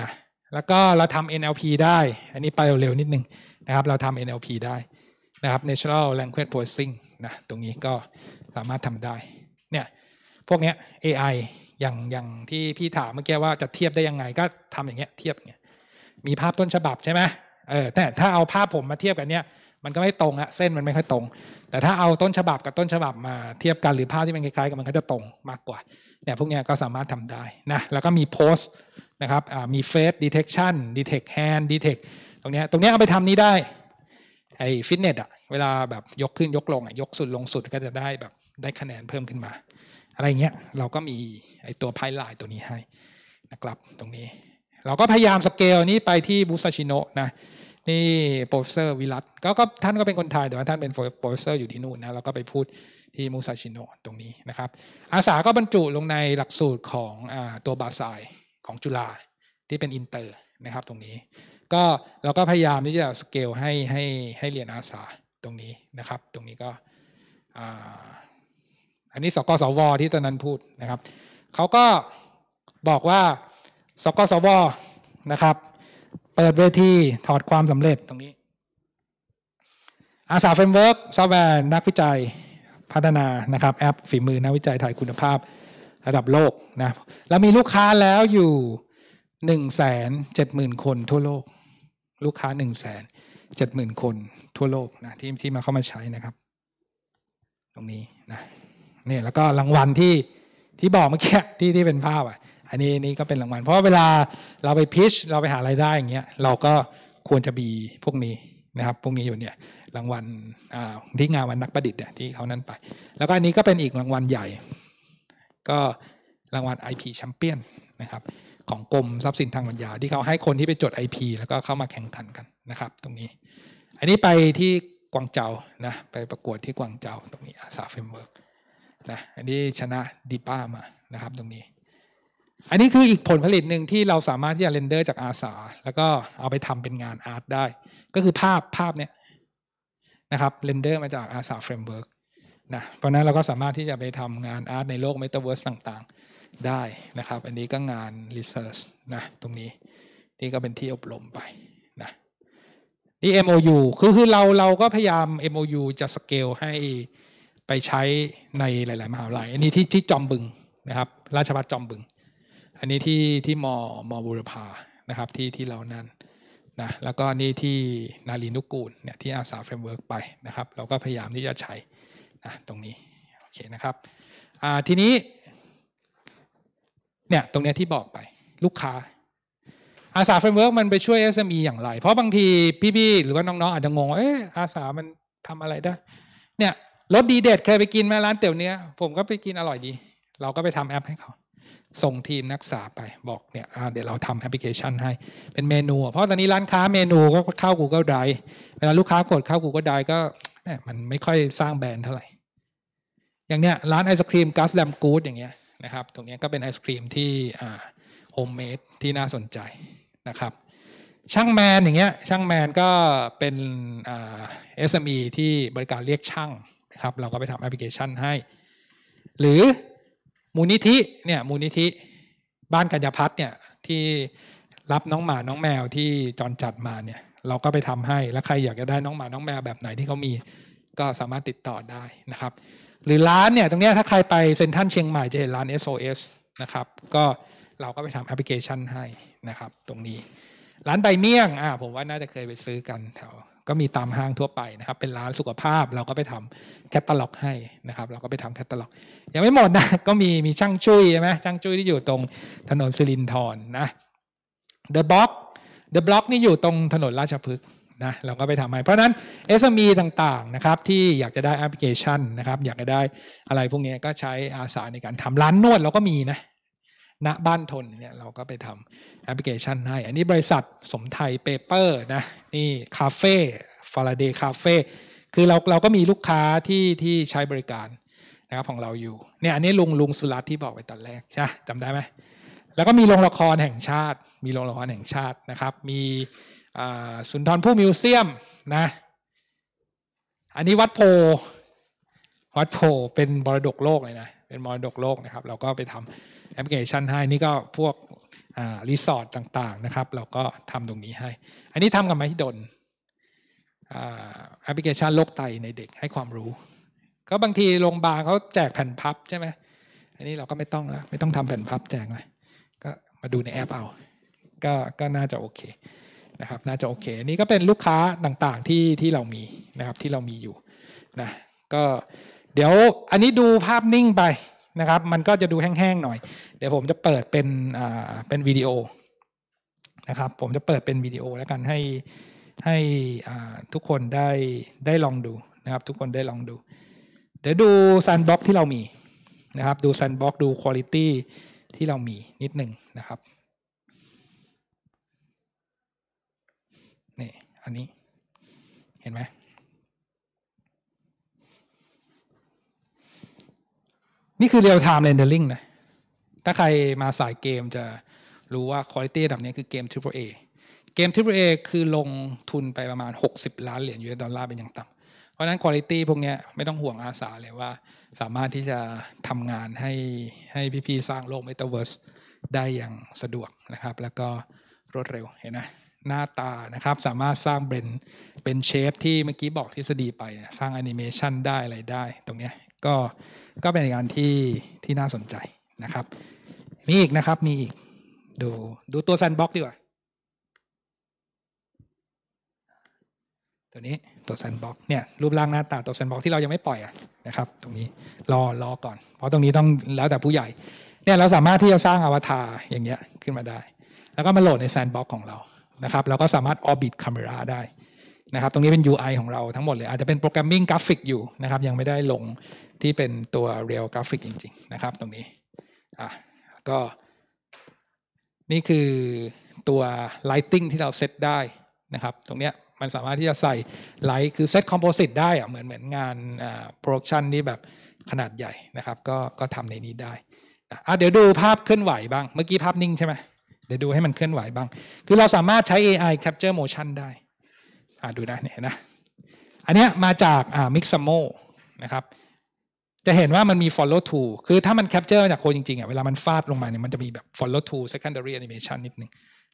Speaker 1: นะแล้วก็เราทำ NLP ได้ อันนี้ไปเร็วนิดนึงนะครับ เราทำ NLP ได้นะครับ Natural Language Processing นะ ตรงนี้ก็สามารถทำได้ เนี่ย พวกเนี้ย AI อย่างอย่างที่พี่ถามเมื่อกี้ว่าจะเทียบได้ยังไงก็ทำอย่างเงี้ยเทียบเงี้ย มีภาพต้นฉบับใช่ไหมเออ แต่ถ้าเอาภาพผมมาเทียบกันเนี้ย มันก็ไม่ตรงอะเส้นมันไม่ค่อยตรง แต่ถ้าเอาต้นฉบับกับต้นฉบับมาเทียบกันหรือภาพที่มันคล้ายๆ กันมันก็จะตรงมากกว่า เนี่ยพวกนี้ก็สามารถทำได้นะ แล้วก็มีโพสนะครับมีเฟสดีเทคชั่นดีเทคแฮนด์ดีเทคตรงนี้ตรงนี้เอาไปทำนี้ได้ไอ้ฟิตเนสอะเวลาแบบยกขึ้นยกลงอะยกสุดลงสุดก็จะได้แบบได้คะแนนเพิ่มขึ้นมา อะไรเงี้ยเราก็มีไอ้ตัวไพ่ลายตัวนี้ให้นะครับตรงนี้ เราก็พยายามสเกลนี้ไปที่บุซาชิโนะนะนี่โปรเฟสเซอร์วิรัตก็ก็ท่านก็เป็นคนไทย แต่ว่าท่านเป็นโปรเฟสเซอร์อยู่ที่นู่นนะเราก็ไปพูดที่มูซาชิโนะตรงนี้นะครับอาสาก็บรรจุลงในหลักสูตรของตัวบาซายของจุฬาที่เป็นอินเตอร์นะครับตรงนี้ก็เราก็พยายามที่จะสเกลให้ให้ให้เรียนอาสาตรงนี้นะครับตรงนี้ก็อันนี้สกสวที่ตอนนั้นพูดนะครับ เขาก็บอกว่าสกสวนะครับเปิดเวทีถอดความสำเร็จตรงนี้อาสาเฟรมเวิร์กซอฟต์แวร์นักวิจัยพัฒนานะครับแอปฝีมือ นักวิจัยถ่ายคุณภาพระดับโลกนะเรามีลูกค้าแล้วอยู่หนึ่งแสนเจ็ดหมื่นคนทั่วโลก ลูกค้าหนึ่งแสนเจ็ดหมื่นคนทั่วโลกนะที่ที่มาเข้ามาใช้นะครับตรงนี้นะนี่แล้วก็รางวัลที่ที่บอกเมื่อกี้ที่ที่เป็นภาพอ่ะอันนี้นี่ก็เป็นรางวัล เพราะเวลาเราไปพิช เราไปหาไรายได้อย่างเงี้ยเราก็ควรจะมีพวกนี้นะครับพวกนี้อยู่เนี่ยรางวัลที่งานวันนักประดิษฐ์เนี่ยที่เขานั้นไป แล้วก็อันนี้ก็เป็นอีกรางวัลใหญ่ก็รางวัล IP แชมเปี้ยนนะครับของกรมทรัพย์สินทางปัญญา ที่เขาให้คนที่ไปจด IP แล้วก็เข้ามาแข่งขันกันนะครับตรงนี้ อันนี้ไปที่กวางเจานะไปประกวดที่กวางเจาตรงนี้อาสาเฟรมเวิร์กนะอันนี้ชนะดีป้ามานะครับตรงนี้ อันนี้คืออีกผลผลิตหนึ่งที่เราสามารถที่จะเรนเดอร์จากอาสาแล้วก็เอาไปทำเป็นงานอาร์ตได้ ก็คือภาพภาพเนี้ยนะครับเรนเดอร์มาจากอาสาเฟรมเวิร์กนะเพราะนั้นเราก็สามารถที่จะไปทำงานอาร์ตในโลกเมตาเวิร์สต่างๆได้นะครับอันนี้ก็งานรีเสิร์ชนะตรงนี้ นี่ก็เป็นที่อบรมไปนะนี่ MOU คือคือเราเราก็พยายาม MOU จะสเกลให้ ไปใช้ในหลาย ๆ มหาวิทยาลัยอันนี้ที่ที่จอมบึงนะครับราชภัฏจอมบึง อันนี้ที่ที่มอมอบุรพานะครับที่ที่เรานั่นนะแล้วก็นี่ที่นาลีนุกกูลเนี่ยที่อาสาเฟรมเวิร์กไปนะครับเราก็พยายามที่จะใช้นะตรงนี้ โอเคนะครับทีนี้ เนี่ย ตรงเนี้ยที่บอกไปลูกค้า อาสาเฟรมเวิร์กมันไปช่วย SME อย่างไร เพราะบางทีพี่ ๆ หรือว่าน้องๆ อาจจะงงเอออาสามันทำอะไรได้ เนี่ย รถดีเด็ดเคยไปกินมาร้านเตี๋ยวเนื้อผมก็ไปกินอร่อยดี เราก็ไปทำแอปให้เขา ส่งทีมนักศึกษาไปบอกเนี่ยเดี๋ยวเราทำแอปพลิเคชันให้เป็นเมนูเพราะตอนนี้ร้านค้าเมนูก็เข้า Google Drive เวลาลูกค้ากดเข้า Google Drive ก็่มันไม่ค่อยสร้างแบรนด์เท่าไหร่ อย่างเนี้ยร้านไอศครีมกัสแลมกูดอย่างเงี้ยนะครับตรงเนี้ยก็เป็นไอศครีมที่โฮมเมดที่น่าสนใจนะครับช่างแมนอย่างเงี้ยช่างแมนก็เป็นเอสเอ็มอที่บริการเรียกช่างนะครับเราก็ไปทำแอปพลิเคชันให้ หรือ มูลนิธิเนี่ยมูลนิธิบ้านกัญญาพัฒน์เนี่ยที่รับน้องหมาน้องแมวที่จอนจัดมาเนี่ยเราก็ไปทำให้ แล้วใครอยากจะได้น้องหมาน้องแมวแบบไหนที่เขามี ก็สามารถติดต่อได้นะครับ หรือร้านเนี่ยตรงนี้ถ้าใครไปเซ็นทรัลเชียงใหม่จะเห็นร้าน SOS นะครับ ก็เราก็ไปทำแอปพลิเคชันให้นะครับ ตรงนี้ ร้านใบเมี่ยง อ่าผมว่าน่าจะเคยไปซื้อกันแถว ก็มีตามห้างทั่วไปนะครับ เป็นร้านสุขภาพเราก็ไปทำแคตตาล็อกให้นะครับ เราก็ไปทำแคตตาล็อก ยังไม่หมดนะ ก็มีมีช่างจุ้ยใช่ไหมช่างจุ้ยที่อยู่ตรงถนนสิรินธรนะเดอะบ็อกเดอะบล็อกนี่อยู่ตรงถนนราชพฤกษ์นะเราก็ไปทำให้เพราะนั้น SME ต่างๆนะครับที่อยากจะได้แอปพลิเคชันนะครับอยากจะได้อะไรพวกนี้ก็ใช้อาสาในการทำร้านนวดเราก็มีนะณบ้านทนเนี่ยเราก็ไปทำแอปพลิเคชันให้ อันนี้บริษัทสมไทยเปเปอร์นะนี่คาเฟ่ฟาราเดย์คาเฟ่คือเราเราก็มีลูกค้าที่ที่ใช้บริการนะครับของเราอยู่เนี่ยอันนี้ลุงลุงสุรัตที่บอกไปตอนแรกใช่จำได้ไหมแล้วก็มีโรงละครแห่งชาติ มีโรงละครแห่งชาตินะครับ มีสุนทรภู่มิวเซียมนะ อันนี้วัดโพ วัดโพเป็นมรดกโลกเลยนะ เป็นมรดกโลกนะครับ เราก็ไปทำแอปพลิเคชันให้นี่ก็พวกรีสอร์ทต่าง ๆนะครับ เราก็ทำตรงนี้ให้ อันนี้ทำกับไมิดนแอปพลิเคชันโลกไตในเด็กให้ความรู้ ก็บางทีโรงพยาบาลเขาแจกแผ่นพับใช่ไหม อันนี้เราก็ไม่ต้องแล้วไม่ต้องทำแผ่นพับแจกเลยมาดูในแอปเอา ก็ก็น่าจะโอเคนะครับ น่าจะโอเค นี่ก็เป็นลูกค้าต่างๆที่ที่เรามีนะครับ ที่เรามีอยู่นะ ก็เดี๋ยวอันนี้ดูภาพนิ่งไปนะครับ มันก็จะดูแห้งๆหน่อย เดี๋ยวผมจะเปิดเป็นอ่าเป็นวิดีโอนะครับ ผมจะเปิดเป็นวิดีโอแล้วกันให้ให้ทุกคนได้ได้ลองดูนะครับ ทุกคนได้ลองดู เดี๋ยวดูซันบ็อกที่เรามีนะครับ ดูซันบ็อกดูคุณภาพที่เรามีนิดหนึ่งนะครับ นี่ อันนี้ เห็นไหม นี่คือเรียลไทม์เรนเดอร์ลิงนะ ถ้าใครมาสายเกมจะรู้ว่าคุณภาพแบบนี้คือเกม AAA เกม AAA คือลงทุนไปประมาณ 60 ล้านเหรียญยูเอสดอลลาร์เป็นอย่างต่ำพราะนั้นคุณภาพพวกนี้ไม่ต้องห่วงอาสาเลยว่าสามารถที่จะทำงานให้ให้พี่ๆสร้างโลกเมตาเวิร์สได้อย่างสะดวกนะครับ แล้วก็รวดเร็วเห็นไหมหน้าตานะครับ สามารถสร้างเป็นเป็นเชฟที่เมื่อกี้บอกทฤษฎีไปสร้างแอนิเมชันได้อะไรได้ตรงนี้ก็ก็เป็นงานที่ที่น่าสนใจนะครับ มีอีกนะครับมีอีก ดูดูตัวแซนบ็อกดีกว่าตัวนี้ ตัวแซนบ็อกเนี่ยรูปร่างหน้าตา ตัวแซนบ็อกที่เรายังไม่ปล่อยนะครับ ตรงนี้รอรอก่อน เพราะตรงนี้ต้องแล้วแต่ผู้ใหญ่เนี่ยเราสามารถที่จะสร้างอวตารอย่างเงี้ยขึ้นมาได้ แล้วก็มาโหลดในแซนบ็อกของเรานะครับเราก็สามารถออร์บิทคาเมราได้นะครับตรงนี้เป็น UI ของเราทั้งหมดเลย อาจจะเป็นโปรแกรมมิ่งกราฟิกอยู่นะครับยังไม่ได้ลงที่เป็นตัวเรียลกราฟิกจริง ๆ นะครับตรงนี้อ่ะก็นี่คือตัวไลทิ t i ที่เราเซตได้นะครับตรงเนี้ยมันสามารถที่จะใส่ไลท์คือเซตคอมโพสิตได้อะเหมือนเหมือนงานโปรดักชันนี่แบบขนาดใหญ่นะครับก็ก็ทำในนี้ได้อ่ะเดี๋ยวดูภาพเคลื่อนไหวบ้างเมื่อกี้ภาพนิ่งใช่ไหมเดี๋ยวดูให้มันเคลื่อนไหวบ้าง คือเราสามารถใช้ AI capture motion ได้อ่าดูนะเนี่ยนะอันเนี้ยมาจากอ่า Mixamo นะครับจะเห็นว่ามันมี follow to คือถ้ามัน capture จากคนจริงๆอ่ะเวลามันฟาดลงมาเนี่ยมันจะมีแบบ follow to secondary animation นิดนึง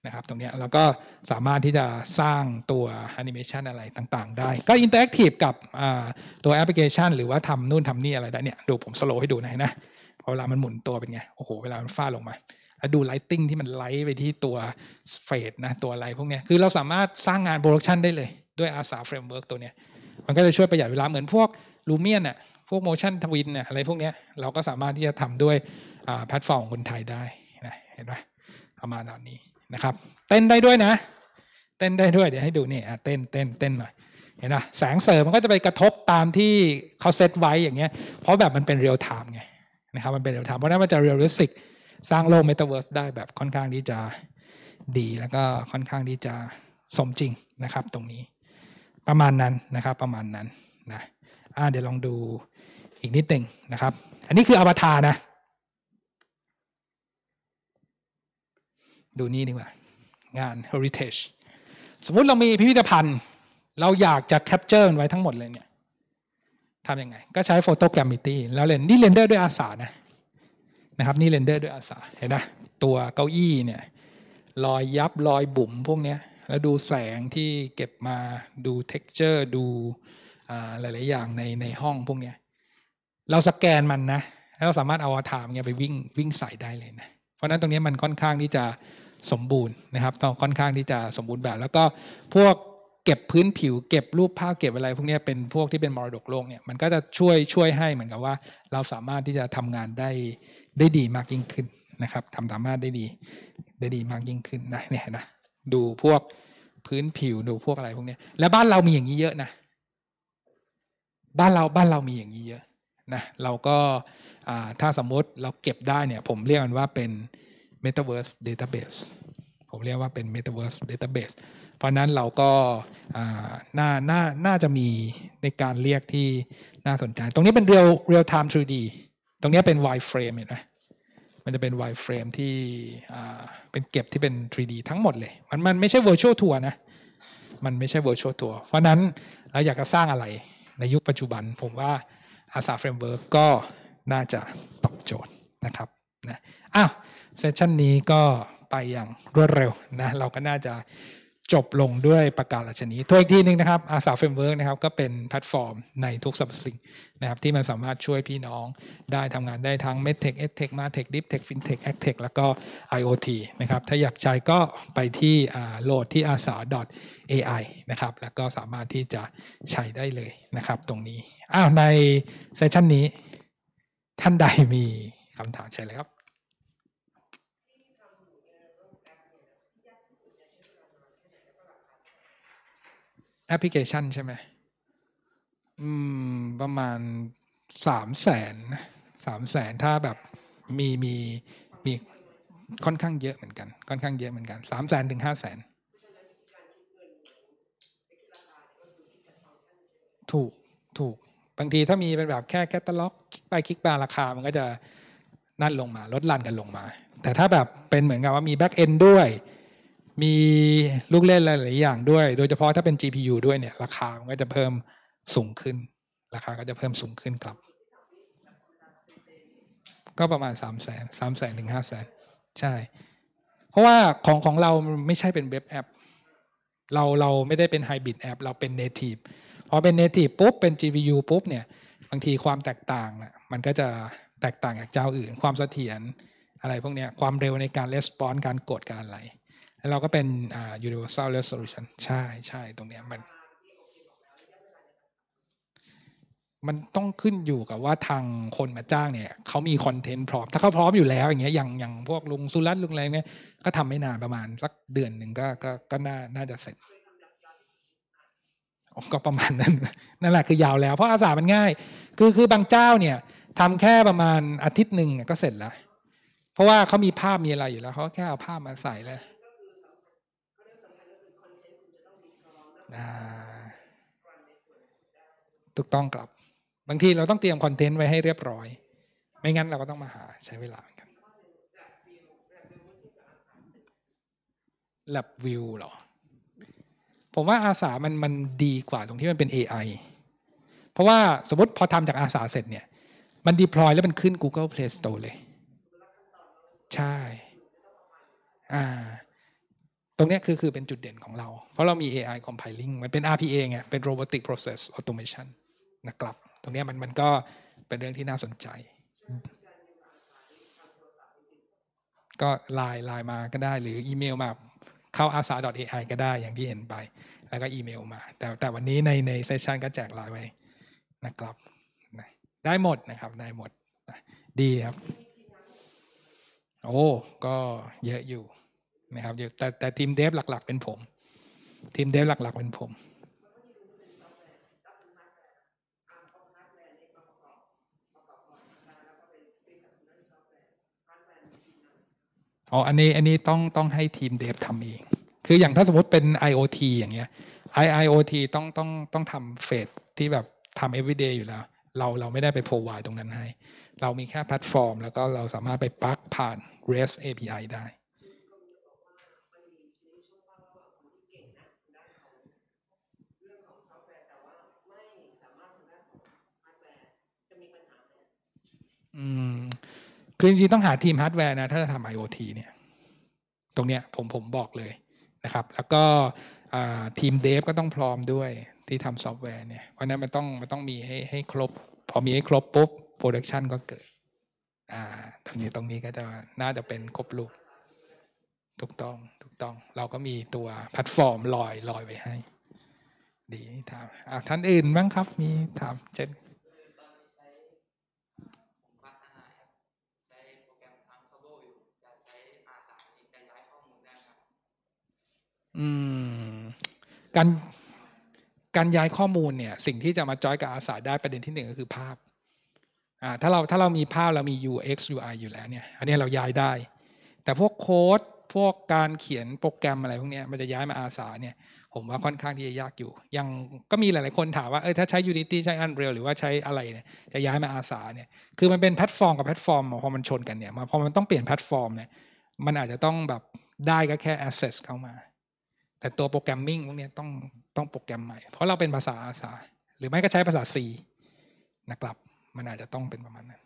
Speaker 1: นะครับตรงนี้เราก็สามารถที่จะสร้างตัวแอนิเมชันอะไรต่าง ๆ ได้ ก็อินเตอร์แอคทีฟกับตัวแอปพลิเคชันหรือว่าทำนู่นทำนี่อะไรได้เนี่ยดูผมสโลว์ให้ดูหน่อยนะเวลามันหมุนตัวเป็นไง โอ้โห เวลามันฟาดลงมาแล้วดูไลติ้งที่มันไลท์ไปที่ตัวเฟดนะตัวอะไรพวกนี้คือเราสามารถสร้างงานโปรดักชันได้เลย ด้วยอาสาเฟรมเวิร์กตัวเนี้ยมันก็จะช่วยประหยัดเวลาเหมือนพวกลูเมียนอะพวกโมชั่นทวินอะอะไรพวกนี้เราก็สามารถที่จะทำด้วยแพลตฟอร์มของคนไทยได้นะเห็นไหมประมาณนี้นะครับเต้นได้ด้วยนะ เต้นได้ด้วยเดี๋ยวให้ดูนี่เต้นเต้นเต้นหน่อยเห็นไหมแสงเสริมมันก็จะไปกระทบตามที่เขาเซตไว้อย่างเงี้ยเพราะแบบมันเป็นเรียลไทม์ไงนะครับมันเป็นเรียลไทม์เพราะนั้นมันจะเรียลลิสติกสร้างโลกเมตาเวิร์สได้แบบค่อนข้างที่จะดีแล้วก็ค่อนข้างที่จะสมจริงนะครับตรงนี้ ประมาณนั้นนะครับประมาณนั้นนะเดี๋ยวลองดูอีกนิดหนึ่งนะครับอันนี้คืออวตารนะดูนี่ดีกว่างาน heritage สมมุติเรามีพิพิธภัณฑ์ เราอยากจะแคปเจอร์ไว้ทั้งหมดเลยเนี่ยทำยังไงก็ใช้ Photogrammetry แล้วเรนนี่เรนเดอร์ด้วยอาสานะนะครับนี่เรนเดอร์ด้วยอาสาเห็นนะตัวเก้าอี้เนี่ยรอยยับรอยบุ๋มพวกเนี้ยแล้วดูแสงที่เก็บมาดูเท็กเจอร์ ดูหลายๆอย่างในในห้องพวกเนี้ยเราสแกนมันนะแล้วสามารถเอาอาถามเงี้ยไปวิ่งวิ่งใส่ได้เลยนะเพราะนั้นตรงนี้มันค่อนข้างที่จะสมบูรณ์นะครับต้องค่อนข้างที่จะสมบูรณ์แบบ แล้วก็พวกเก็บพื้นผิว เก็บรูปภาพ เก็บอะไร พวกนี้เป็นพวกที่เป็นมรดกโลกเนี่ย มันก็จะช่วยช่วยให้เหมือนกับว่า เราสามารถที่จะทำงานได้ได้ดีมากยิ่งขึ้นนะครับทำสามารถได้ดีได้ดีมากยิ่งขึ้นนะเนี่ยนะดูพวกพื้นผิวดูพวกอะไรพวกนี้ และบ้านเรามีอย่างนี้เยอะนะ บ้านเราบ้านเรามีอย่างนี้เยอะนะเราก็ถ้าสมมติเราเก็บได้เนี่ย ผมเรียกมันว่าเป็น Metaverse Database ผมเรียกว่าเป็น Metaverse Database เพราะนั้นเราก็น่าน่าน่าจะมีในการเรียกที่น่าสนใจ ตรงนี้เป็น Real Real Time 3D ตรงนี้เป็น Wireframe เห็นไหมมันจะเป็น Wireframe ที่เป็นเก็บที่เป็น 3D ทั้งหมดเลย มันมันไม่ใช่ Virtual Tour นะ มันไม่ใช่ Virtual Tour เพราะนั้นเราอยากจะสร้างอะไรในยุคปัจจุบัน ผมว่าอาสาเฟรมเวิร์กก็น่าจะตอบโจทย์นะครับนะอ้าวเซสชันนี้ก็ไปอย่างรวดเร็วนะเราก็น่าจะจบลงด้วยประกาศราชนี้ัวอีกทีหนึ่งนะครับอาสาเฟรมเวิร์กนะครับก็เป็นแพลตฟอร์มในทุกสัรพสิ่งนะครับที่มันสามารถช่วยพี่น้องได้ทำงานได้ทั้ง MedTech EdTech MarTech DeepTech FinTech AgTech แล้วก็ IoT นะครับถ้าอยากใช้ก็ไปที่โหลดที่อาสา .ai นะครับแล้วก็สามารถที่จะใช้ได้เลยนะครับตรงนี้อ้าวในเซสชันนี้ท่านใดมีคำถามใช่เลยครับแอปพลิเคชันใช่ไหมอืมประมาณสามแสนสามแสนถ้าแบบมีมีมีค่อนข้างเยอะเหมือนกันค่อนข้างเยอะเหมือนกันสามแสนถึงห้าแสนถูกถูกบางทีถ้ามีเป็นแบบแค่แคตตาล็อก ไปคลิกบารราคามันก็จะนั่นลงมา ลดลันกันลงมา แต่ถ้าแบบเป็นเหมือนกับว่ามีแบ็กเอนด์ด้วยมีลูกเล่นหลายๆอย่างด้วย โดยเฉพาะถ้าเป็น GPU ด้วยเนี่ย ราคา มันก็จะเพิ่มสูงขึ้น ราคาก็จะเพิ่มสูงขึ้นครับ ก็ประมาณ3 0 0 0ส0 3 0 0สนถึง5 0 0สนใช่ เพราะว่าของของเราไม่ใช่เป็นเว็บแอป เราเราไม่ได้เป็นไฮบริดแอป เราเป็นเนทีฟ พอเป็นเนทีฟปุ๊บ เป็น GPU ปุ๊บเนี่ย บางทีความแตกต่างน่ะมันก็จะแตกต่างจากเจ้าอื่น ความเสถียรอะไรพวกนี้ความเร็วในการレスปอนการกดการอะไรแล้วเราก็เป็นอ่า universal resolution ใช่ใช่ตรงเนี้ยมัน มันต้องขึ้นอยู่กับว่าทางคนมาจ้างเนี่ย เขามีคอนเทนต์พร้อม ถ้าเขาพร้อมอยู่แล้วอย่างเงี้ยอย่างอย่างพวกลุงสุรัตน์ลุงอะไรเนี่ยก็ทำไม่นานประมาณสักเดือนหนึ่งก็ก็ก็น่าน่าจะเสร็จ ก็ประมาณนั้น นั่นแหละคือยาวแล้วเพราะอาสามันง่าย คือคือบางเจ้าเนี่ยทำแค่ประมาณอาทิตย์หนึ่งก็เสร็จแล้ว เพราะว่าเขามีภาพมีอะไรอยู่แล้วเขาแค่เอาภาพมาใส่แล้วถูกต้องครับบางทีเราต้องเตรียมคอนเทนต์ไว้ให้เรียบร้อย ไม่งั้นเราก็ต้องมาหาใช้เวลากันแลบวิวหรอ ผมว่าอาสามันมันดีกว่าตรงที่มันเป็น AI เพราะว่าสมมติพอทำจากอาสาเสร็จเนี่ย มันดีพลอยแล้วมันขึ้น Google Play Store เลย ใช่อ่าตรงนี้คือคือเป็นจุดเด่นของเรา เพราะเรามี AI compiling มันเป็น RPA ไงเป็น robotic process automation นะครับ ตรงนี้มันมันก็เป็นเรื่องที่น่าสนใจก็ไลน์ไลน์มาก็ได้หรืออีเมลมาเข้า asa.ai ก็ได้อย่างที่เห็นไป แล้วก็อีเมลมา แต่แต่วันนี้ในในเซสชันก็แจกไลน์ไว้ นะครับได้หมดนะครับ ได้หมด ดีครับ โอ้ ก็เยอะอยู่นะครับแต่แต่ทีมเดฟหลักๆเป็นผม ทีมเดฟหลักๆเป็นผมอ๋ออันนี้อันนี้ต้องต้องให้ทีมเดฟทำเอง คืออย่างถ้าสมมติเป็น IoT อย่างเงี้ย IIoT ต้องต้องต้องทำเฟสที่แบบทำ everyday อยู่แล้ว เราเราไม่ได้ไป provide ตรงนั้นให้ เรามีแค่แพลตฟอร์มแล้วก็เราสามารถไปปักผ่าน REST API ได้อืมคือจริงๆต้องหาทีมฮาร์ดแวร์นะถ้าจะทำ IoT เนี่ย ตรงเนี้ยผมผมบอกเลยนะครับ แล้วก็ทีมเดฟก็ต้องพร้อมด้วยที่ทำซอฟต์แวร์เนี่ยเพราะนั้นมันต้องมันต้องมีให้ให้ครบ พอมีให้ครบ ปุ๊บโปรดักชันก็เกิด อ่าตรงนี้ตรงนี้ก็จะน่าจะเป็นครบลูกถูกต้องถูกต้องเราก็มีตัวแพลตฟอร์มลอย ลอยไว้ให้ ดีถามท่านอื่นบ้างครับมีถามเช่นการการย้ายข้อมูลเนี่ยสิ่งที่จะมาจอยกับอาสาได้ประเด็นที่หนึ่งก็คือภาพถ้าเราถ้าเรามีภาพเรามี UX UI อยู่แล้วเนี่ยอันนี้เราย้ายได้ แต่พวกโค้ดพวกการเขียนโปรแกรมอะไรพวกนี้มันจะย้ายมาอาสาเนี่ยผมว่าค่อนข้างที่จะยากอยู่ยังก็มีหลายๆคนถามว่าเออถ้าใช้ Unity ใช้ Unreal หรือว่าใช้อะไรเนี่ยจะย้ายมาอาสาเนี่ยคือมันเป็นแพลตฟอร์มกับแพลตฟอร์มพอมันชนกันเนี่ยพอมันต้องเปลี่ยนแพลตฟอร์มเนี่ยมันอาจจะต้องแบบได้ก็แค่ Access เข้ามาแต่ตัวโปรแกรมมิ่งพวกนี้ต้องต้องโปรแกรมใหม่ เพราะเราเป็นภาษาอาสา หรือไม่ก็ใช้ภาษา C นะครับ มันอาจจะต้องเป็นประมาณนั้น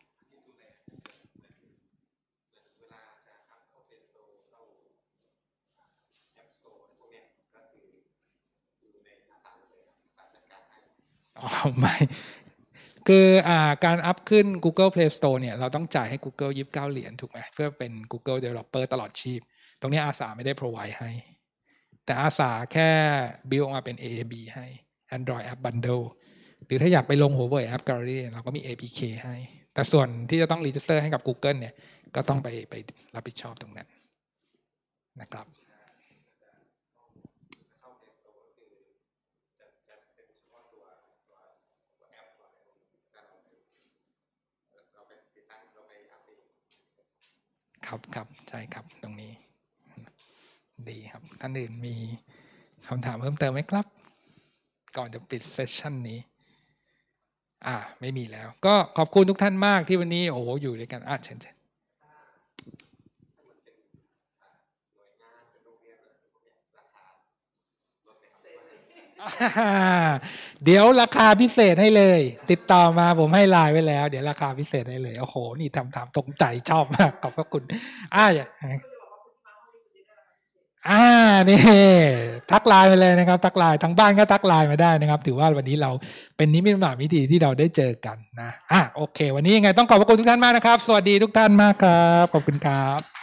Speaker 1: อ๋อ ไม่ คืออการอัพขึ้น Google Play Store เนี่ยเราต้องจ่ายให้ Google 29เหรียญถูกไหมเพื่อเป็น Google Developer ตลอดชีพ ตรงนี้อาสาไม่ได้ provide ให้แต่อาสาแค่บิลออกมาเป็น AAB ให้ Android App Bundle หรือถ้าอยากไปลงหัวเว่ยแอปการ์ดเราก็มี APK ให้ แต่ส่วนที่จะต้องรีจิสเตอร์ให้กับ Google เนี่ย ก็ต้องไปไปรับผิดชอบตรงนั้นนะครับครับครับใช่ครับตรงนี้ดีครับท่านอื่นมีคำถามเพิ่มเติมไหมครับ ก่อนจะปิดเซสชันนี้ อ่าไม่มีแล้ว ก็ขอบคุณทุกท่านมากที่วันนี้โอ้โห อยู่ด้วยกัน อ่ะ เชิญเเดี๋ยวราคาพิเศษให้เลย ติดต่อมาผมให้ไลน์ไว้แล้วเดี๋ยวราคาพิเศษให้เลย โอ้โห นี่ทำถามตรงใจชอบมาก ขอบพระคุณ อ่าอย่าอ่านี่ทักไลน์ไปเลยนะครับทักไลน์ทั้งบ้านก็ทักไลน์มาได้นะครับถือว่าวันนี้เราเป็นนิมิตหมายวิธีที่เราได้เจอกันนะอ่ะโอเค วันนี้ยังไงต้องขอบพระคุณทุกท่านมากนะครับ สวัสดีทุกท่านมากครับขอบคุณครับ